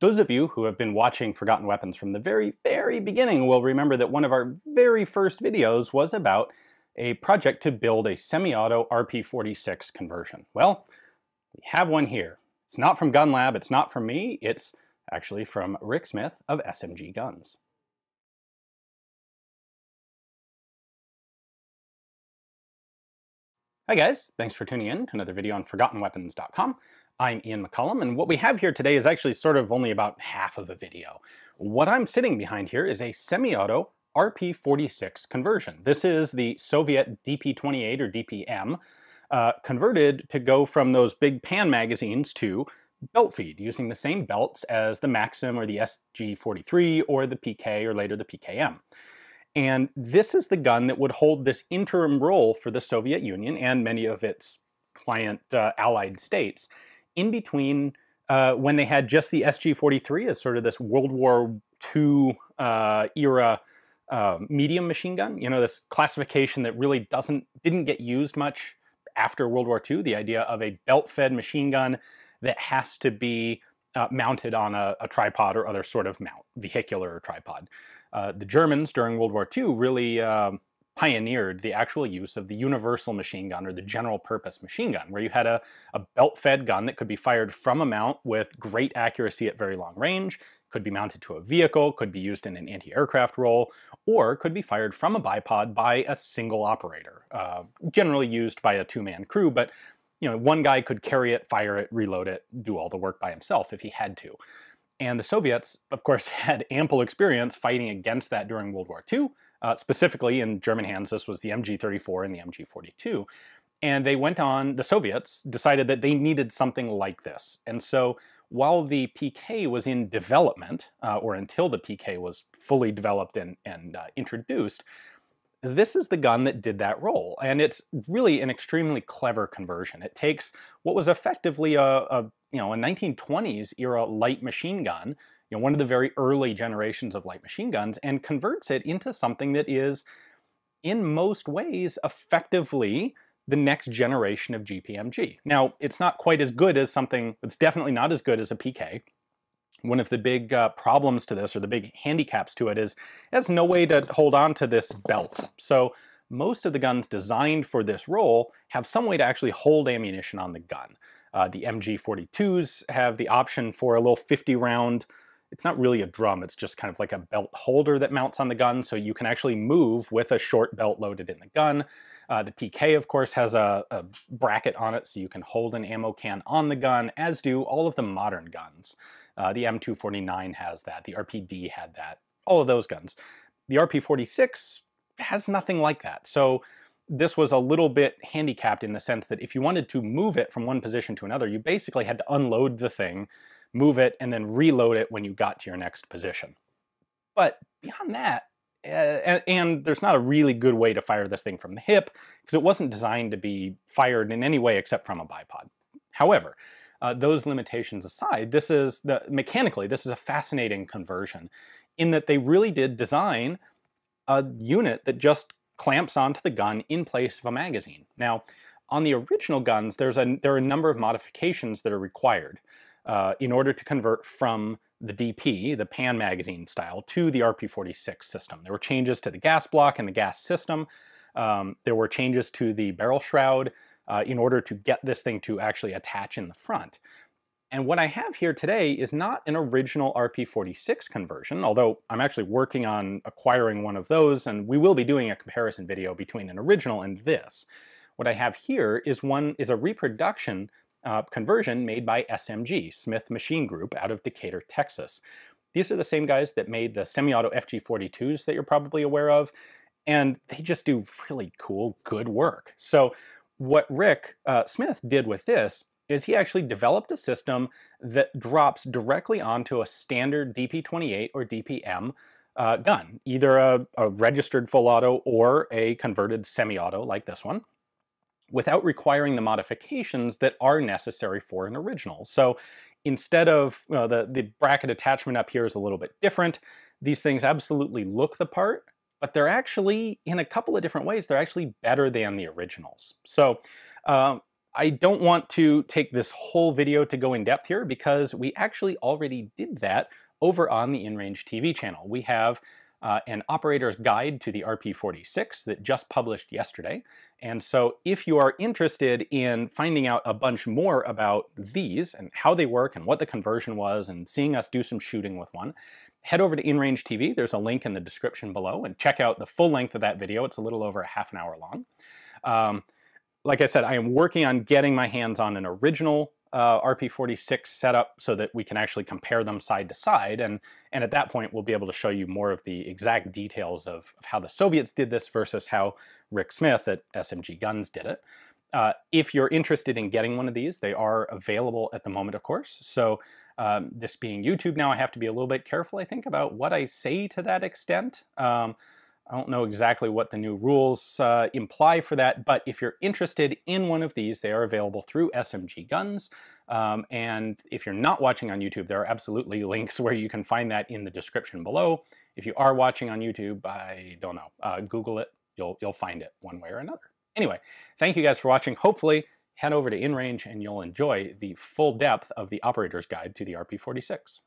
Those of you who have been watching Forgotten Weapons from the very, very beginning will remember that one of our very first videos was about a project to build a semi-auto RP-46 conversion. Well, we have one here. It's not from Gun Lab, it's not from me, it's actually from Rick Smith of SMG Guns. Hi guys, thanks for tuning in to another video on ForgottenWeapons.com. I'm Ian McCollum, and what we have here today is actually sort of only about half of a video. What I'm sitting behind here is a semi-auto RP-46 conversion. This is the Soviet DP-28 or DPM, uh, converted to go from those big pan magazines to belt feed, using the same belts as the Maxim or the SG-43 or the PK or later the PKM. And this is the gun that would hold this interim role for the Soviet Union and many of its client uh, allied states in between uh, when they had just the SG-43 as sort of this World War II uh, era uh, medium machine gun. You know, this classification that really doesn't didn't get used much after World War II. The idea of a belt-fed machine gun that has to be uh, mounted on a, a, tripod or other sort of mount, vehicular tripod. Uh, the Germans during World War II really um, pioneered the actual use of the universal machine gun or the general purpose machine gun, where you had a, a belt fed gun that could be fired from a mount with great accuracy at very long range, could be mounted to a vehicle, could be used in an anti aircraft role, or could be fired from a bipod by a single operator, uh, generally used by a two man crew, but you know, one guy could carry it, fire it, reload it, do all the work by himself if he had to. And the Soviets, of course, had ample experience fighting against that during World War II. Uh, specifically in German hands, this was the MG34 and the MG42. And they went on, the Soviets decided that they needed something like this. And so while the PK was in development, uh, or until the PK was fully developed and, and uh, introduced, this is the gun that did that role. And it's really an extremely clever conversion. It takes what was effectively a, a you know, a 1920s era light machine gun you know, one of the very early generations of light machine guns, and converts it into something that is, in most ways, effectively the next generation of GPMG. Now, it's not quite as good as something, it's definitely not as good as a PK. One of the big uh, problems to this, or the big handicaps to it, is it has no way to hold on to this belt. So most of the guns designed for this role have some way to actually hold ammunition on the gun. Uh, the MG42s have the option for a little 50 round it's not really a drum, it's just kind of like a belt holder that mounts on the gun, so you can actually move with a short belt loaded in the gun. Uh, the PK, of course, has a, a, bracket on it so you can hold an ammo can on the gun, as do all of the modern guns. Uh, the M249 has that, the RPD had that, all of those guns. The RP46 has nothing like that, so this was a little bit handicapped in the sense that if you wanted to move it from one position to another, you basically had to unload the thing move it, and then reload it when you got to your next position. But beyond that, uh, and there's not a really good way to fire this thing from the hip because it wasn't designed to be fired in any way except from a bipod. However, uh, those limitations aside, this is the, mechanically this is a fascinating conversion in that they really did design a unit that just clamps onto the gun in place of a magazine. Now, on the original guns, there's a there are a number of modifications that are required. Uh, in order to convert from the DP, the Pan magazine style, to the RP46 system. There were changes to the gas block and the gas system. Um, there were changes to the barrel shroud uh, in order to get this thing to actually attach in the front. And what I have here today is not an original RP46 conversion, although I'm actually working on acquiring one of those, and we will be doing a comparison video between an original and this. What I have here is one is a reproduction uh, conversion made by SMG, Smith Machine Group, out of Decatur, Texas. These are the same guys that made the semi-auto FG42s that you're probably aware of, and they just do really cool, good work. So what Rick uh, Smith did with this is he actually developed a system that drops directly onto a standard DP28 or DPM uh, gun, either a, a registered full auto or a converted semi-auto like this one without requiring the modifications that are necessary for an original. So instead of you know, the, the bracket attachment up here is a little bit different. These things absolutely look the part, but they're actually, in a couple of different ways, they're actually better than the originals. So um, I don't want to take this whole video to go in depth here because we actually already did that over on the InRange TV channel. We have uh, an operator's guide to the RP46 that just published yesterday. And so if you are interested in finding out a bunch more about these and how they work and what the conversion was and seeing us do some shooting with one, head over to InRange TV. There's a link in the description below and check out the full length of that video. It's a little over a half an hour long. Um, like I said, I am working on getting my hands on an original uh, RP46 setup so that we can actually compare them side to side. And, and at that point, we'll be able to show you more of the exact details of, of how the Soviets did this versus how Rick Smith at SMG Guns did it. Uh, if you're interested in getting one of these, they are available at the moment, of course. So um, this being YouTube now, I have to be a little bit careful, I think, about what I say to that extent. Um, I don't know exactly what the new rules uh, imply for that, but if you're interested in one of these, they are available through SMG Guns. Um, and if you're not watching on YouTube, there are absolutely links where you can find that in the description below. If you are watching on YouTube, I don't know, uh, Google it. You'll, you'll find it one way or another. Anyway, thank you guys for watching. Hopefully, head over to InRange and you'll enjoy the full depth of the operator's guide to the RP-46.